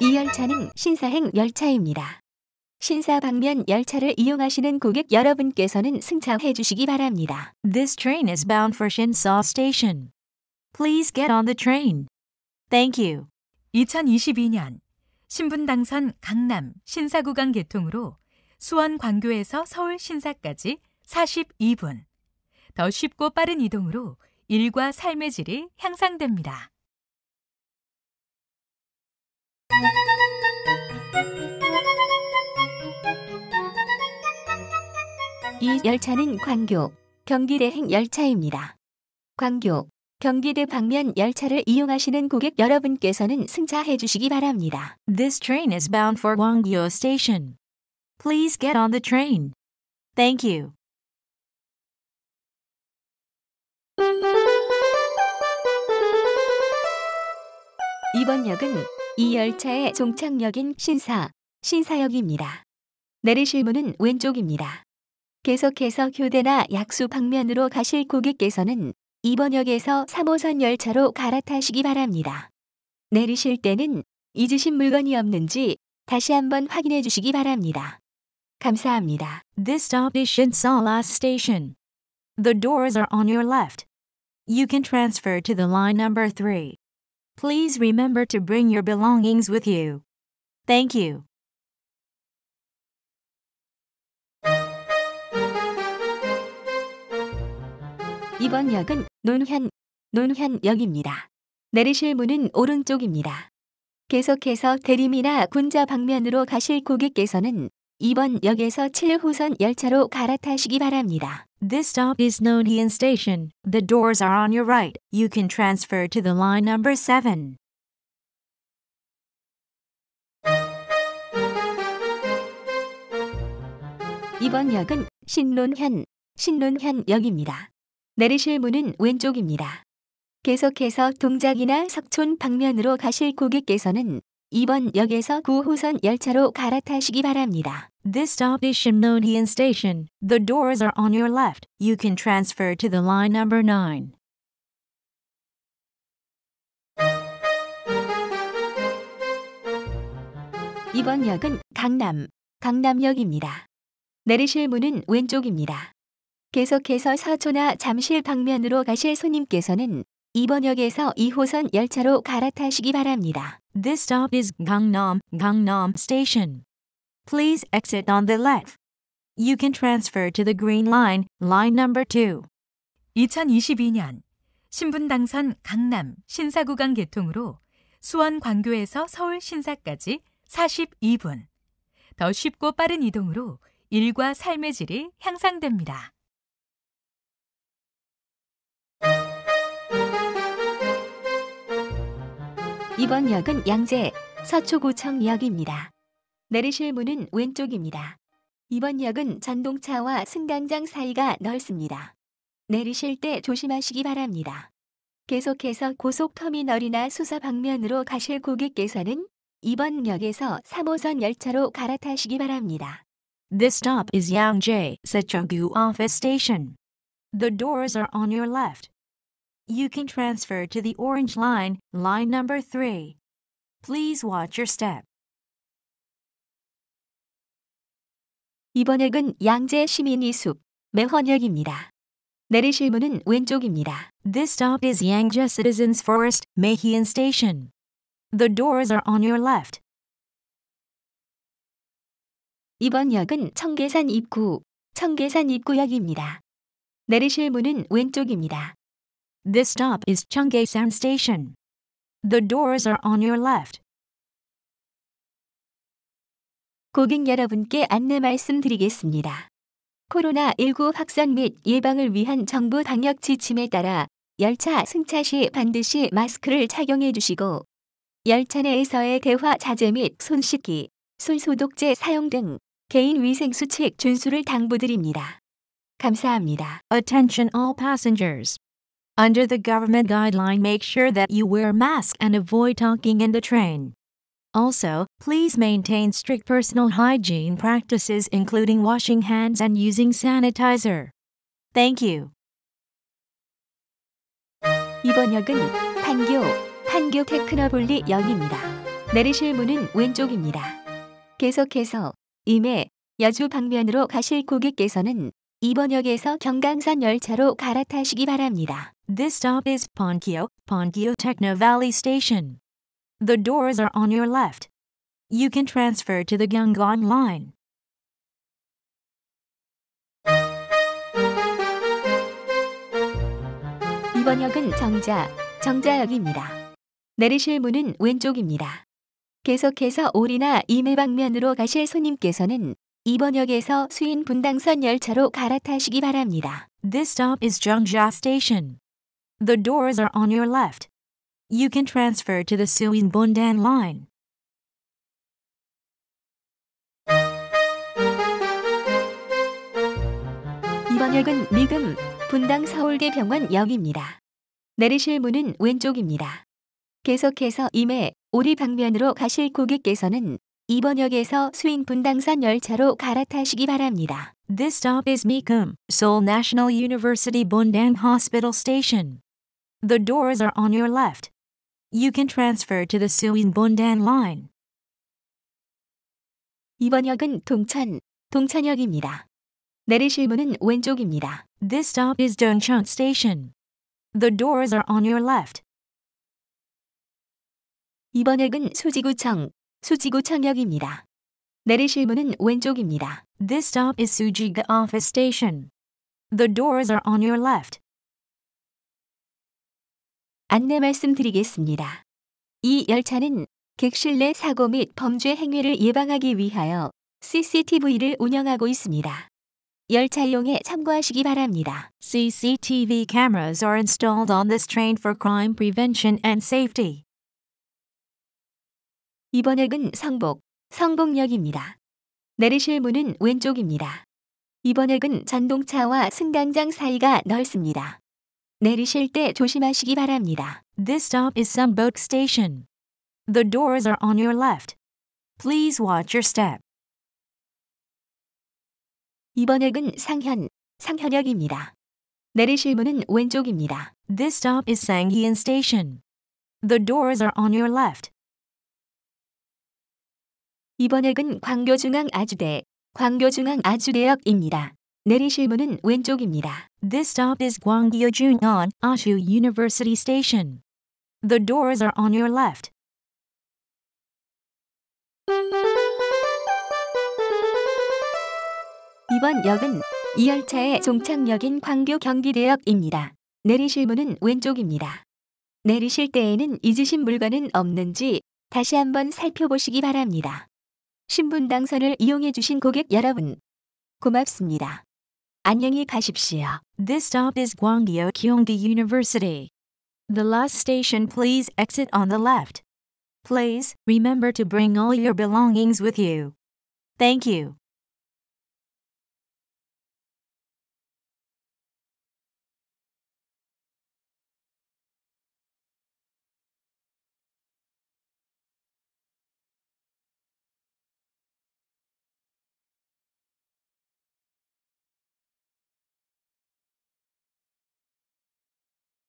이 열차는 신사행 열차입니다. 신사방면 열차를 이용하시는 고객 여러분께서는 승차해 주시기 바랍니다. This train is bound for Shinsa Station. Please get on the train. Thank you. 2022년 신분 당선 강남 신사구간 개통으로 수원 광교에서 서울 신사까지 42분. 더 쉽고 빠른 이동으로 일과 삶의 질이 향상됩니다. 이 열차는 광교, 경기대행 열차입니다. 광교, 경기대 방면 열차를 이용하시는 고객 여러분께서는 승차해 주시기 바랍니다. This train is bound for Gwangyo Station. Please get on the train. Thank you. 이번 역은 이 열차의 종착역인 신사, 신사역입니다. 내리실 문은 왼쪽입니다. 계속해서 교대나 약수 방면으로 가실 고객께서는 2번역에서 3호선 열차로 갈아타시기 바랍니다. 내리실 때는 잊으신 물건이 없는지 다시 한번 확인해 주시기 바랍니다. 감사합니다. This stop is Shinsala Station. The doors are on your left. You can transfer to the line number 3. Please remember to bring your belongings with you. Thank you. 이번 역은 논현, 논현역입니다. 내리실 문은 오른쪽입니다. 계속해서 대림이나 군자 방면으로 가실 고객께서는 2번 역에서 7호선 열차로 갈아타시기 바랍니다. This stop is Nonhian Station. The doors are on your right. You can transfer to the line number 7. 이번 역은 신논현, 신논현역입니다. 내리실 문은 왼쪽입니다. 계속해서 동작이나 석촌 방면으로 가실 고객께서는 2번 역에서 9호선 열차로 갈아타시기 바랍니다. This stop is Shimnonian Station. The doors are on your left. You can transfer to the line number 9. 이번 역은 강남, 강남역입니다. 내리실 문은 왼쪽입니다. 계속해서 서초나 잠실 방면으로 가실 손님께서는 2번역에서 2호선 열차로 갈아타시기 바랍니다. This stop is Gangnam, Gangnam Station. Please exit on the left. You can transfer to the Green Line, Line Number 2. 2022년 신분 당선 강남 신사구간 개통으로 수원 광교에서 서울 신사까지 42분. 더 쉽고 빠른 이동으로 일과 삶의 질이 향상됩니다. 이번 역은 양재, 서초구청 역입니다. 내리실 문은 왼쪽입니다. 이번 역은 전동차와 승강장 사이가 넓습니다. 내리실 때 조심하시기 바랍니다. 계속해서 고속터미널이나 수사 방면으로 가실 고객께서는 이번 역에서 3호선 열차로 갈아타시기 바랍니다. This stop is Yangjae, Secheongu Office Station. The doors are on your left. you can transfer to the orange line, line number 3. Please watch your step. 이번 역은 양재 시민이 숲, 매헌역입니다. 내리실 문은 왼쪽입니다. This stop is Yangje Citizens Forest, Mehean Station. The doors are on your left. 이번 역은 청계산 입구, 청계산 입구역입니다. 내리실 문은 왼쪽입니다. This stop is c h u n g e s a n Station. The doors are on your left. 고객 여러분께 안내 말씀드리겠습니다. 코로나19 확산 및 예방을 위한 정부 방역 지침에 따라 열차 승차 시 반드시 마스크를 착용해 주시고 열차 내에서의 대화 자제 및 손 씻기, 손 소독제 사용 등 개인 위생 수칙 준수를 당부드립니다. 감사합니다. Attention all passengers. Under the government guideline make sure that you wear a mask and avoid talking in the train. Also, please maintain strict personal hygiene practices including washing hands and using sanitizer. Thank you. 이번 역은 판교, 판교 테크노폴리 역입니다. 내리실 문은 왼쪽입니다. 계속해서 임해 여주 방면으로 가실 고객께서는 이번 역에서 경강산 열차로 갈아타시기 바랍니다. This stop is Ponkyo, Ponkyo Techno Valley Station. The doors are on your left. You can transfer to the Gyeonggang line. 이번 역은 정자, 정자역입니다. 내리실 문은 왼쪽입니다. 계속해서 오리나 이메 방면으로 가실 손님께서는 2번 역에서 수인 분당선 열차로 갈아타시기 바랍니다. This stop is Jeongja Station. The doors are on your left. You can transfer to the Suin-Bundan line. 이번 역은 미금, 분당 서울대병원 역입니다. 내리실 문은 왼쪽입니다. 계속해서 임해 오리 방면으로 가실 고객께서는 2번 역에서 수인 분당선 열차로 갈아타시기 바랍니다. This stop is Mikum, Seoul National University Bundan Hospital Station. The doors are on your left. You can transfer to the Bundan line. 이번 역은 동천, 동천역입니다. 내리실 문은 왼쪽입니다. This stop is Dongcheon Station. The doors are on your left. 이번 역은 수지구청, 수지구청역입니다. 내리실 문은 왼쪽입니다. This stop is Sujiga Office Station. The doors are on your left. 안내 말씀드리겠습니다. 이 열차는 객실 내 사고 및 범죄 행위를 예방하기 위하여 CCTV를 운영하고 있습니다. 열차 이용에 참고하시기 바랍니다. CCTV cameras are installed on this train for crime prevention and safety. 이번 역은 성북, 성북역입니다. 내리실 문은 왼쪽입니다. 이번 역은 전동차와 승강장 사이가 넓습니다. 내리실 때 조심하시기 바랍니다. This stop is Sunbok Station. The doors are on your left. Please watch your step. 이번 역은 상현, 상현역입니다. 내리실 문은 왼쪽입니다. This stop is Sanghyun Station. The doors are on your left. 이번 역은 광교중앙아주대, 광교중앙아주대역입니다. 내리실 문은 왼쪽입니다. This stop is Gwangyo j u n o n Ashu University Station. The doors are on your left. 이번 역은 이 열차의 종착역인 광교 경기대역입니다. 내리실 문은 왼쪽입니다. 내리실 때에는 잊으신 물건은 없는지 다시 한번 살펴보시기 바랍니다. 신분당선을 이용해 주신 고객 여러분, 고맙습니다. 안녕히 가십시오. This stop is Gwanggyo Kyungdi University. The last station please exit on the left. Please remember to bring all your belongings with you. Thank you.